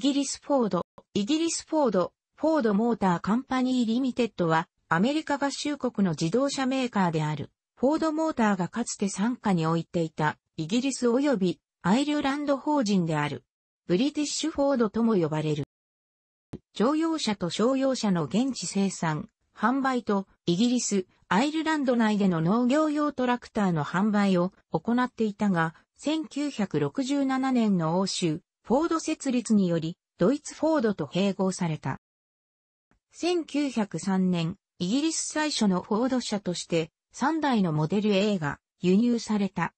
ギリスフォード、イギリスフォード、フォードモーターカンパニーリミテッドは、アメリカ合衆国の自動車メーカーである、フォードモーターがかつて傘下に置いていた、イギリス及びアイルランド法人である、ブリティッシュフォードとも呼ばれる。乗用車と商用車の現地生産、販売と、イギリス、アイルランド内での農業用トラクターの販売を行っていたが、1967年の欧州、フォード設立により、ドイツフォードと併合された。1903年、イギリス最初のフォード社として、3台のモデル A が輸入された。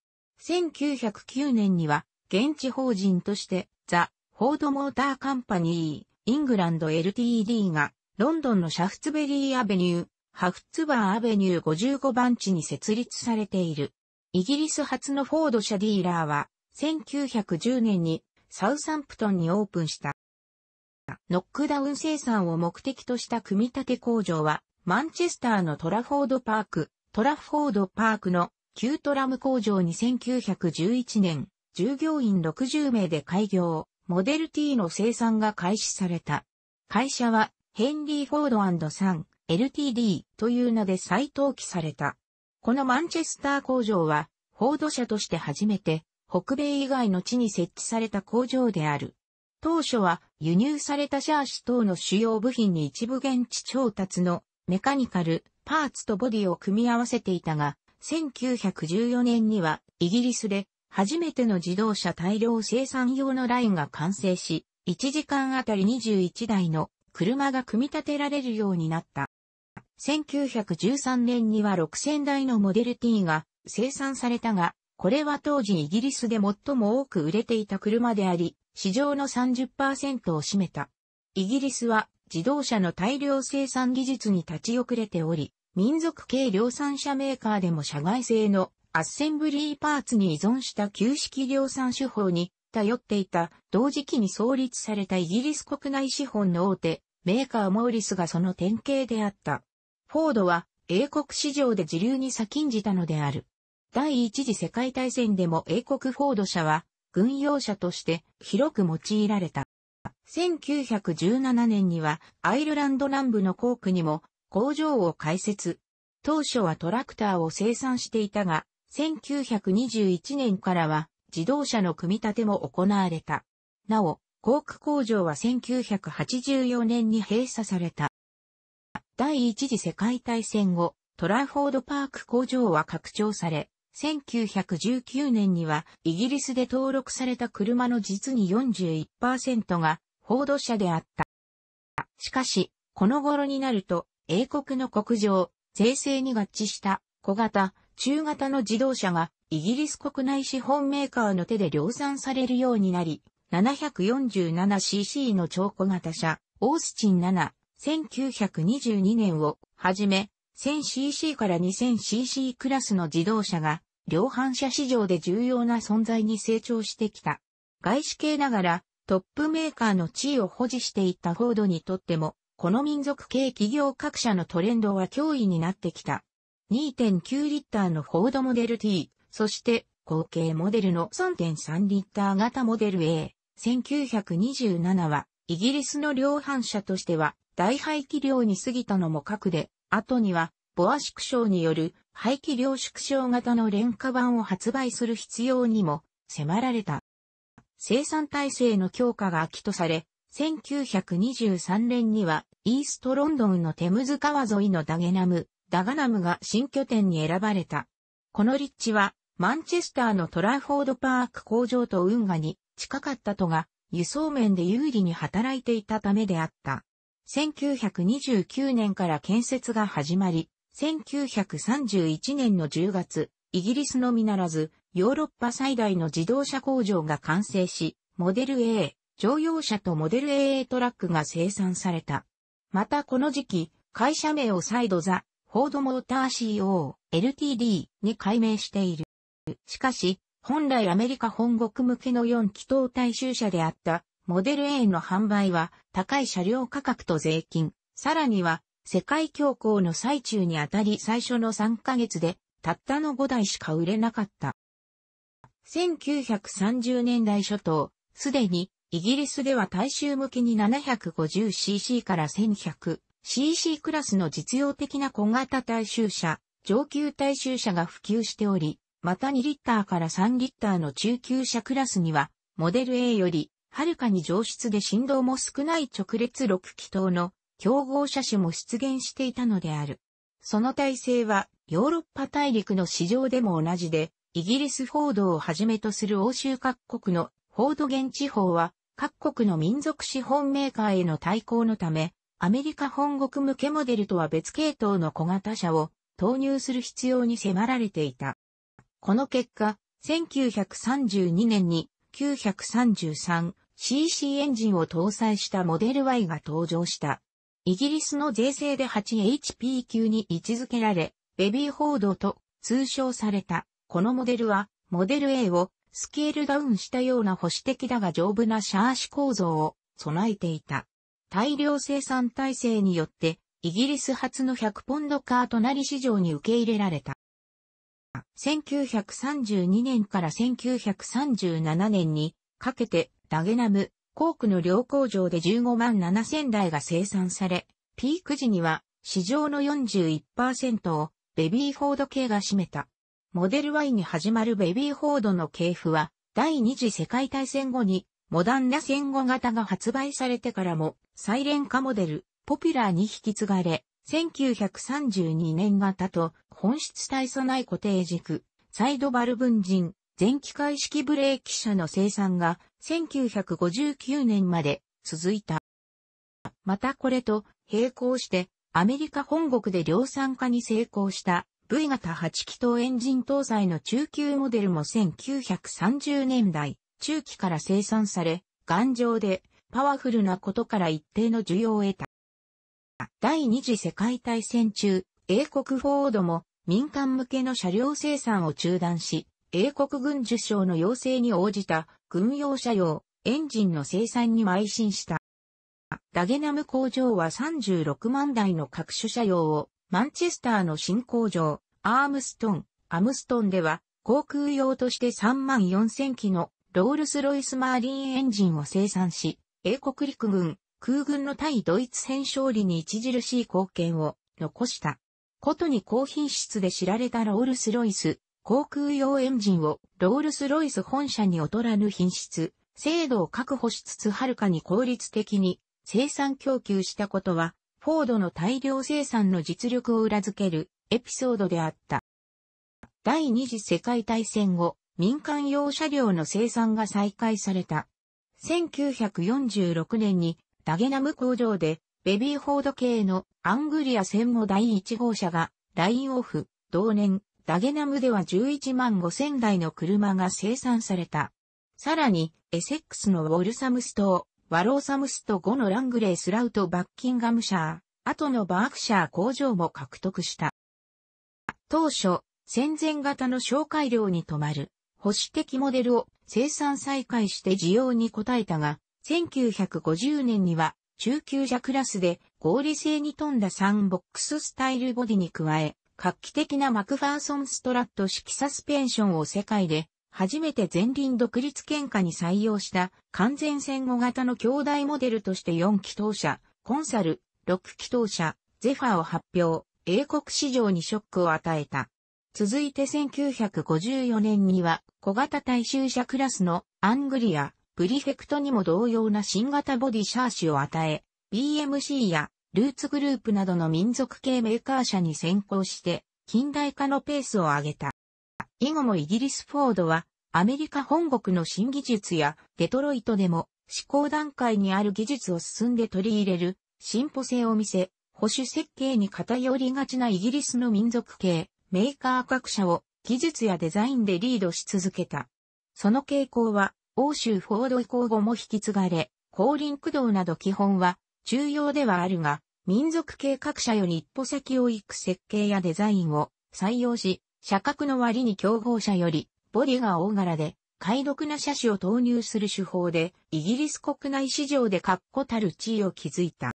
1909年には、現地法人として、ザ・フォードモーターカンパニー、イングランド LTD が、ロンドンのシャフツベリーアベニュー、ハフツバーアベニュー55番地に設立されている。イギリス初のフォード社ディーラーは、1910年にサウサンプトンにオープンした。ノックダウン生産を目的とした組み立て工場は、マンチェスターのトラフォードパーク、トラフォードパークの旧トラム工場に1911年、従業員60名で開業、モデル T の生産が開始された。会社は、ヘンリー・フォードサン、LTD という名で再登記された。このマンチェスター工場は、フォード社として初めて北米以外の地に設置された工場である。当初は輸入されたシャーシ等の主要部品に一部現地調達のメカニカル、パーツとボディを組み合わせていたが、1914年にはイギリスで初めての自動車大量生産用のラインが完成し、1時間あたり21台の車が組み立てられるようになった。1913年には6000台のモデル T が生産されたが、これは当時イギリスで最も多く売れていた車であり、市場の30%を占めた。イギリスは自動車の大量生産技術に立ち遅れており、民族系量産車メーカーでも社外製のアッセンブリーパーツに依存した旧式量産手法に頼っていた同時期に創立されたイギリス国内資本の大手、メーカーモーリスがその典型であった。フォードは英国市場で自流に先んじたのである。第一次世界大戦でも英国フォード社は軍用車として広く用いられた。1917年にはアイルランド南部のコークにも工場を開設。当初はトラクターを生産していたが、1921年からは自動車の組み立ても行われた。なお、コーク工場は1984年に閉鎖された。第一次世界大戦後、トラフォードパーク工場は拡張され、1919年にはイギリスで登録された車の実に41%がフォード車であった。しかし、この頃になると英国の国情、税制に合致した小型、中型の自動車がイギリス国内資本メーカーの手で量産されるようになり、747cc の超小型車、オースチン7、1922年をはじめ、1000cc から 2000cc クラスの自動車が、量販車市場で重要な存在に成長してきた。外資系ながら、トップメーカーの地位を保持していったフォードにとっても、この民族系企業各社のトレンドは脅威になってきた。2.9リッターのフォードモデル T、そして後継モデルの3.3リッター型モデル A、1927はイギリスの量販車としては大排気量に過ぎたのも核で、後には、ボア縮小による排気量縮小型の廉価版を発売する必要にも迫られた。生産体制の強化が秋とされ、1923年にはイーストロンドンのテムズ川沿いのダゲナム、ダガナムが新拠点に選ばれた。この立地はマンチェスターのトラフォードパーク工場と運河に近かったとが輸送面で有利に働いていたためであった。1929年から建設が始まり、1931年の10月、イギリスのみならず、ヨーロッパ最大の自動車工場が完成し、モデル A、乗用車とモデル AA トラックが生産された。またこの時期、会社名を再度ザ、フォードモーター CO、LTD に改名している。しかし、本来アメリカ本国向けの4気筒大衆車であったモデル A の販売は高い車両価格と税金、さらには世界恐慌の最中にあたり最初の3ヶ月でたったの5台しか売れなかった。1930年代初頭、すでにイギリスでは大衆向けに 750cc から 1100cc クラスの実用的な小型大衆車、上級大衆車が普及しており、また2リッターから3リッターの中級車クラスには、モデル A よりはるかに上質で振動も少ない直列6気筒の競合車種も出現していたのである。その体制はヨーロッパ大陸の市場でも同じで、イギリスフォードをはじめとする欧州各国のフォード現地法は各国の民族資本メーカーへの対抗のため、アメリカ本国向けモデルとは別系統の小型車を投入する必要に迫られていた。この結果、1932年に933 CC エンジンを搭載したモデル Y が登場した。イギリスの税制で 8HP 級に位置づけられ、ベビーホードと通称された。このモデルは、モデル A をスケールダウンしたような保守的だが丈夫なシャーシ構造を備えていた。大量生産体制によって、イギリス初の100ポンドカートなり市場に受け入れられた。1932年から1937年にかけて、ダゲナム、コークの両工場で15万7000台が生産され、ピーク時には市場の41%をベビーフォード系が占めた。モデル Y に始まるベビーフォードの系譜は第二次世界大戦後にモダンな戦後型が発売されてからもサイレン化モデルポピュラーに引き継がれ1932年型と本質体素ない固定軸サイドバルブンジン前機械式ブレーキ車の生産が1959年まで続いた。またこれと並行してアメリカ本国で量産化に成功した V 型8気筒エンジン搭載の中級モデルも1930年代中期から生産され、頑丈でパワフルなことから一定の需要を得た。第二次世界大戦中、英国フォードも民間向けの車両生産を中断し、英国軍受賞の要請に応じた軍用車用エンジンの生産に邁進した。ダゲナム工場は36万台の各種車用をマンチェスターの新工場アームストン、アムストンでは航空用として3万4000機のロールスロイスマーリンエンジンを生産し、英国陸軍、空軍の対ドイツ戦勝利に著しい貢献を残した。ことに高品質で知られたロールスロイス、航空用エンジンをロールスロイス本社に劣らぬ品質、精度を確保しつつはるかに効率的に生産供給したことは、フォードの大量生産の実力を裏付けるエピソードであった。第二次世界大戦後、民間用車両の生産が再開された。1946年にダゲナム工場でベビーフォード系のアングリア戦後第1号車がラインオフ、同年ダゲナムでは11万5000台の車が生産された。さらに、エセックスのウォルサムスト、ワローサムスト5のラングレースラウトバッキンガムシャー、後のバークシャー工場も獲得した。当初、戦前型の紹介量に止まる、保守的モデルを生産再開して需要に応えたが、1950年には中級者クラスで合理性に富んだサンボックススタイルボディに加え、画期的なマクファーソンストラット式サスペンションを世界で初めて前輪独立喧嘩に採用した完全戦後型の兄弟モデルとして4気筒車、コンサル、6気筒車、ゼファーを発表、英国市場にショックを与えた。続いて1954年には小型大衆車クラスのアングリア、プリフェクトにも同様な新型ボディシャーシを与え、BMC やルーツグループなどの民族系メーカー社に先行して、近代化のペースを上げた。以後もイギリスフォードは、アメリカ本国の新技術や、デトロイトでも、試行段階にある技術を進んで取り入れる、進歩性を見せ、保守設計に偏りがちなイギリスの民族系、メーカー各社を、技術やデザインでリードし続けた。その傾向は、欧州フォード以降後も引き継がれ、後輪駆動など基本は、重要ではあるが、民族系各社より一歩先を行く設計やデザインを採用し、社格の割に競合者よりボディが大柄で、解読な車種を投入する手法で、イギリス国内市場で確固たる地位を築いた。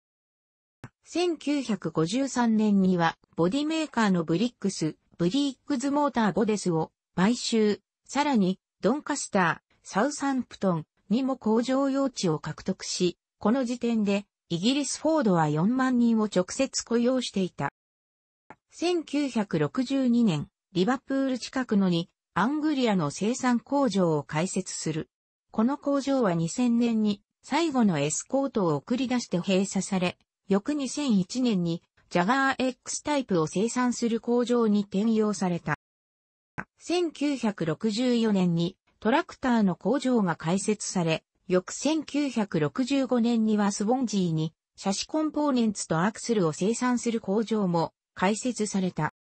1953年には、ボディメーカーのブリックス、ブリックズモーターゴデスを買収、さらに、ドンカスター、サウサンプトンにも工場用地を獲得し、この時点でイギリスフォードは4万人を直接雇用していた。1962年、リバプール近くのにアングリアの生産工場を開設する。この工場は2000年に最後のエスコートを送り出して閉鎖され、翌2001年にジャガー X タイプを生産する工場に転用された。1964年にトラクターの工場が開設され、翌1965年にはスボンジーに、車種コンポーネンツとアクセルを生産する工場も開設された。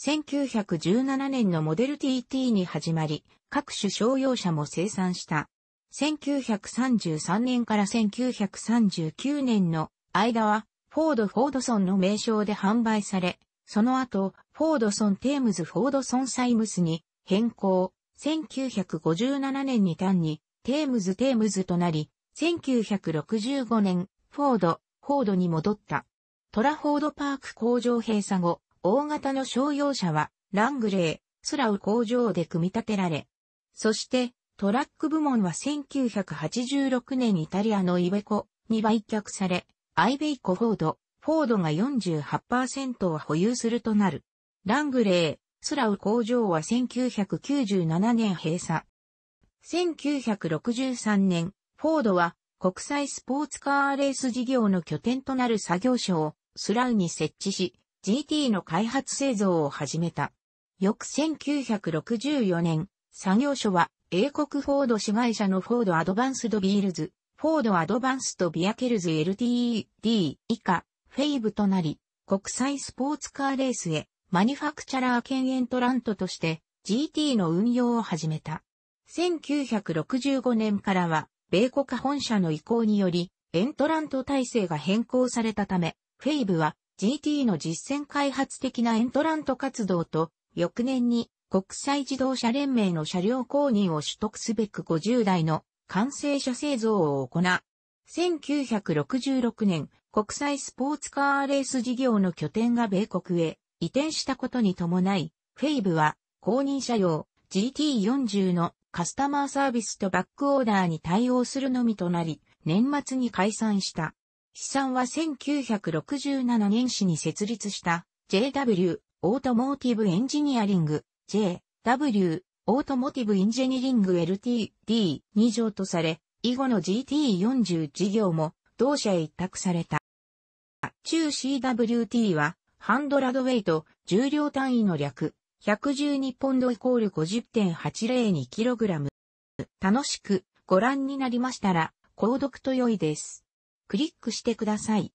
1917年のモデル TT に始まり、各種商用車も生産した。1933年から1939年の間は、フォード・フォードソンの名称で販売され、その後、フォードソン・テームズ・フォードソン・サイムスに変更。1957年に単にテームズテームズとなり、1965年、フォード、フォードに戻った。トラフォードパーク工場閉鎖後、大型の商用車は、ラングレー、スラウ工場で組み立てられ、そして、トラック部門は1986年イタリアのイベコに売却され、アイベイコフォード、フォードが48%を保有するとなる。ラングレー、スラウ工場は1997年閉鎖。1963年、フォードは国際スポーツカーレース事業の拠点となる作業所をスラウに設置し、GT の開発製造を始めた。翌1964年、作業所は英国フォード市会社のフォードアドバンスドビールズ、フォードアドバンスとビアケルズ LTD 以下、フェイブとなり、国際スポーツカーレースへマニファクチャラー兼エントラントとして GT の運用を始めた。1965年からは、米国本社の移行により、エントラント体制が変更されたため、フェイブは GT の実践開発的なエントラント活動と、翌年に国際自動車連盟の車両公認を取得すべく50台の完成車製造を行う。1966年、国際スポーツカーレース事業の拠点が米国へ移転したことに伴い、フェイブは公認車用 GT40 のカスタマーサービスとバックオーダーに対応するのみとなり、年末に解散した。資産は1967年始に設立した JW オートモーティブエンジニアリング JW オートモーティブエンジニアリング LTD 2条とされ、以後の GT40 事業も同社へ委託された。中 CWT はハンドラドウェイト重量単位の略112ポンドイコール 50.802kg。楽しくご覧になりましたら、購読と良いです。クリックしてください。